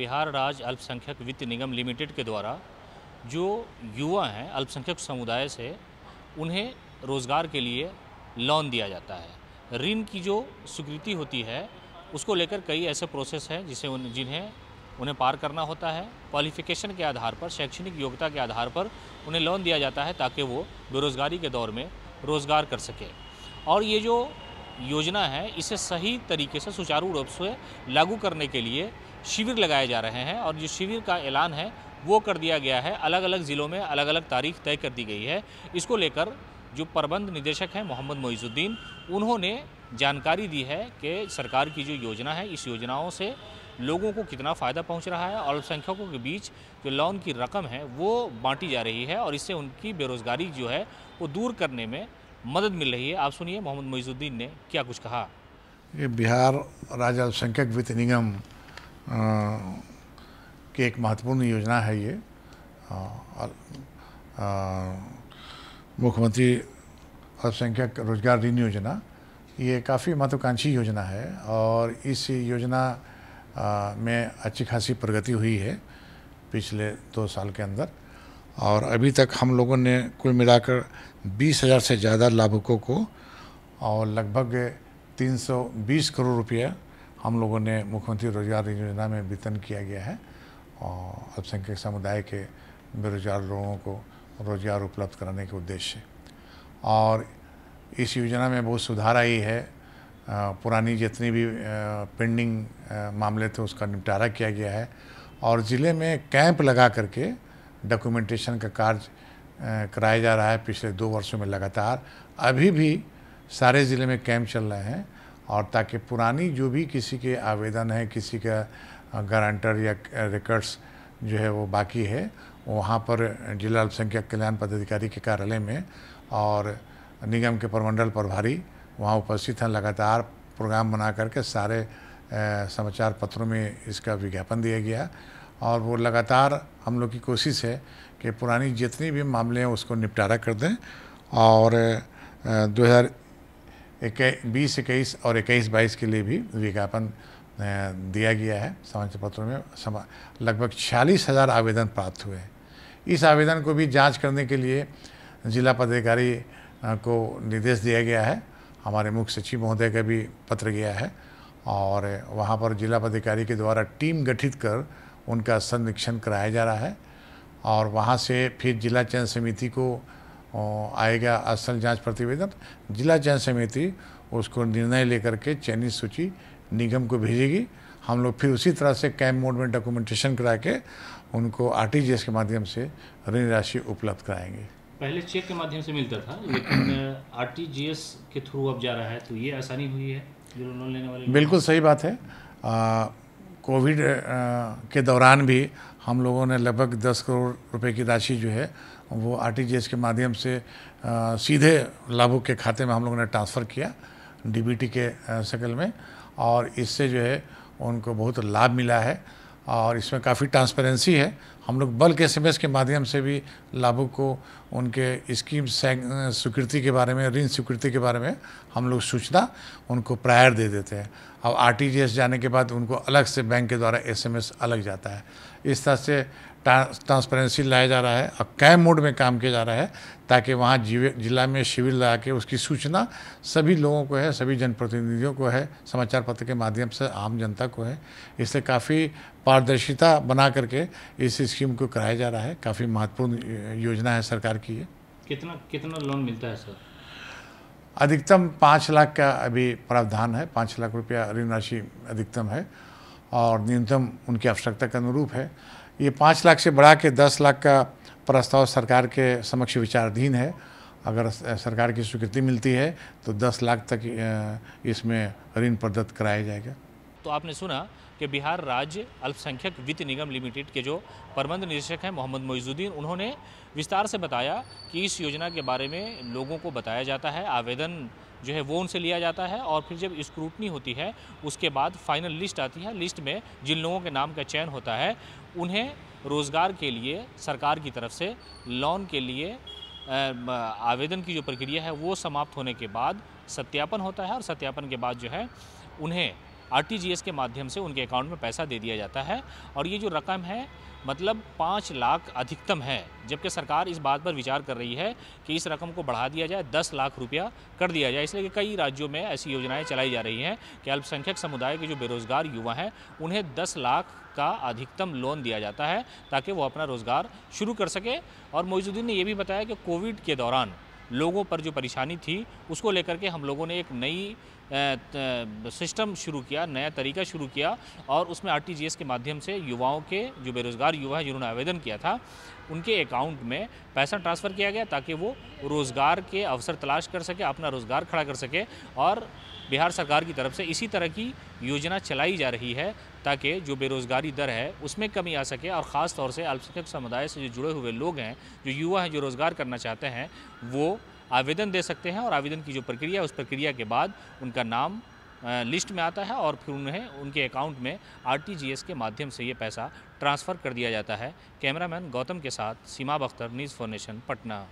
बिहार राज्य अल्पसंख्यक वित्त निगम लिमिटेड के द्वारा जो युवा हैं अल्पसंख्यक समुदाय से उन्हें रोज़गार के लिए लोन दिया जाता है ऋण की जो स्वीकृति होती है उसको लेकर कई ऐसे प्रोसेस हैं जिसे उन जिन्हें उन्हें पार करना होता है क्वालिफिकेशन के आधार पर शैक्षणिक योग्यता के आधार पर उन्हें लोन दिया जाता है ताकि वो बेरोज़गारी के दौर में रोज़गार कर सके और ये जो योजना है इसे सही तरीके से सुचारू रूप से लागू करने के लिए शिविर लगाए जा रहे हैं और जो शिविर का ऐलान है वो कर दिया गया है अलग अलग ज़िलों में अलग अलग तारीख तय कर दी गई है इसको लेकर जो प्रबंध निदेशक हैं मोहम्मद मोइजुद्दीन उन्होंने जानकारी दी है कि सरकार की जो योजना है इस योजनाओं से लोगों को कितना फ़ायदा पहुंच रहा है और अल्पसंख्यकों के बीच जो लोन की रकम है वो बांटी जा रही है और इससे उनकी बेरोज़गारी जो है वो दूर करने में मदद मिल रही है आप सुनिए मोहम्मद मोइजुद्दीन ने क्या कुछ कहा ये बिहार राज्य अल्पसंख्यक वित्त निगम की एक महत्वपूर्ण योजना है ये और मुख्यमंत्री अल्पसंख्यक रोजगार ऋण योजना ये काफ़ी महत्वाकांक्षी योजना है और इस योजना में अच्छी खासी प्रगति हुई है पिछले दो साल के अंदर और अभी तक हम लोगों ने कुल मिलाकर बीस हज़ार से ज़्यादा लाभुकों को और लगभग 320 करोड़ रुपया हम लोगों ने मुख्यमंत्री रोजगार योजना में वितरण किया गया है और अल्पसंख्यक समुदाय के बेरोजगार लोगों को रोजगार उपलब्ध कराने के उद्देश्य और इस योजना में बहुत सुधार आई है पुरानी जितनी भी पेंडिंग मामले थे उसका निपटारा किया गया है और ज़िले में कैंप लगा करके डॉक्यूमेंटेशन का कार्य कराया जा रहा है पिछले दो वर्षों में लगातार अभी भी सारे ज़िले में कैंप चल रहे हैं और ताकि पुरानी जो भी किसी के आवेदन है किसी का गारंटर या रिकॉर्ड्स जो है वो बाकी है वहाँ पर जिला अल्पसंख्यक कल्याण पदाधिकारी के कार्यालय में और निगम के प्रमंडल प्रभारी वहाँ उपस्थित हैं लगातार प्रोग्राम बना करके सारे समाचार पत्रों में इसका विज्ञापन दिया गया और वो लगातार हम लोग की कोशिश है कि पुरानी जितनी भी मामले हैं उसको निपटारा कर दें और दो बीस इक्कीस और इक्कीस बाईस के लिए भी विज्ञापन दिया गया है समाचार पत्रों में समा लगभग छियालीस हज़ार आवेदन प्राप्त हुए हैं इस आवेदन को भी जांच करने के लिए जिला पदाधिकारी को निर्देश दिया गया है हमारे मुख्य सचिव महोदय का भी पत्र गया है और वहाँ पर जिला पदाधिकारी के द्वारा टीम गठित कर उनका संरक्षण कराया जा रहा है और वहाँ से फिर जिला चयन समिति को आएगा असल जांच प्रतिवेदन जिला जांच समिति उसको निर्णय लेकर के चयनित सूची निगम को भेजेगी हम लोग फिर उसी तरह से कैम्प मोड में डॉक्यूमेंटेशन करा के उनको आर के माध्यम से ऋण राशि उपलब्ध कराएंगे पहले चेक के माध्यम से मिलता था लेकिन आर के थ्रू अब जा रहा है तो ये आसानी हुई है जो लोन लेने वाले बिल्कुल सही बात है आ, कोविड के दौरान भी हम लोगों ने लगभग दस करोड़ रुपए की राशि जो है वो आरटीजीएस के माध्यम से सीधे लाभुक के खाते में हम लोगों ने ट्रांसफ़र किया डीबीटी के शकल में और इससे जो है उनको बहुत लाभ मिला है और इसमें काफ़ी ट्रांसपेरेंसी है हम लोग बल्क एस के माध्यम से भी लाभुक को उनके स्कीम स्वीकृति के बारे में ऋण स्वीकृति के बारे में हम लोग सूचना उनको प्रायर दे देते हैं अब आर जाने के बाद उनको अलग से बैंक के द्वारा एस अलग जाता है इस तरह से ट्रांसपेरेंसी लाया जा रहा है और कैम मोड में काम किया जा रहा है ताकि वहाँ जिला में शिविर लगा के उसकी सूचना सभी लोगों को है सभी जनप्रतिनिधियों को है समाचार पत्र के माध्यम से आम जनता को है इससे काफ़ी पारदर्शिता बना करके इस स्कीम को कराया जा रहा है काफ़ी महत्वपूर्ण योजना है सरकार की ये कितना कितना लोन मिलता है सर अधिकतम पाँच लाख का अभी प्रावधान है पाँच लाख रुपया ऋण राशि अधिकतम है और न्यूनतम उनकी आवश्यकता के अनुरूप है ये पाँच लाख से बढ़ा के दस लाख का प्रस्ताव सरकार के समक्ष विचाराधीन है अगर सरकार की स्वीकृति मिलती है तो दस लाख तक इसमें ऋण प्रदत्त कराया जाएगा तो आपने सुना कि बिहार राज्य अल्पसंख्यक वित्त निगम लिमिटेड के जो प्रबंध निदेशक हैं मोहम्मद मोइजुद्दीन उन्होंने विस्तार से बताया कि इस योजना के बारे में लोगों को बताया जाता है आवेदन जो है वो उनसे लिया जाता है और फिर जब स्क्रूटनी होती है उसके बाद फाइनल लिस्ट आती है लिस्ट में जिन लोगों के नाम का चयन होता है उन्हें रोज़गार के लिए सरकार की तरफ से लोन के लिए आवेदन की जो प्रक्रिया है वो समाप्त होने के बाद सत्यापन होता है और सत्यापन के बाद जो है उन्हें आरटीजीएस के माध्यम से उनके अकाउंट में पैसा दे दिया जाता है और ये जो रकम है मतलब पाँच लाख अधिकतम है जबकि सरकार इस बात पर विचार कर रही है कि इस रकम को बढ़ा दिया जाए दस लाख रुपया कर दिया जाए इसलिए कि कई राज्यों में ऐसी योजनाएं चलाई जा रही हैं कि अल्पसंख्यक समुदाय के जो बेरोज़गार युवा हैं उन्हें दस लाख का अधिकतम लोन दिया जाता है ताकि वो अपना रोज़गार शुरू कर सके और मोइजुद्दीन ने यह भी बताया कि कोविड के दौरान लोगों पर जो परेशानी थी उसको लेकर के हम लोगों ने एक नई सिस्टम शुरू किया नया तरीका शुरू किया और उसमें आर के माध्यम से युवाओं के जो बेरोज़गार युवा हैं जिन्होंने आवेदन किया था उनके अकाउंट में पैसा ट्रांसफ़र किया गया ताकि वो रोज़गार के अवसर तलाश कर सके अपना रोज़गार खड़ा कर सके और बिहार सरकार की तरफ से इसी तरह की योजना चलाई जा रही है ताकि जो बेरोज़गारी दर है उसमें कमी आ सके और ख़ास तौर से अल्पसंख्यक समुदाय से जो जुड़े हुए लोग हैं जो युवा हैं जो रोज़गार करना चाहते हैं वो आवेदन दे सकते हैं और आवेदन की जो प्रक्रिया है उस प्रक्रिया के बाद उनका नाम लिस्ट में आता है और फिर उन्हें उनके अकाउंट में आरटीजीएस के माध्यम से ये पैसा ट्रांसफ़र कर दिया जाता है कैमरामैन गौतम के साथ Seema Bakhtar news for nation Patna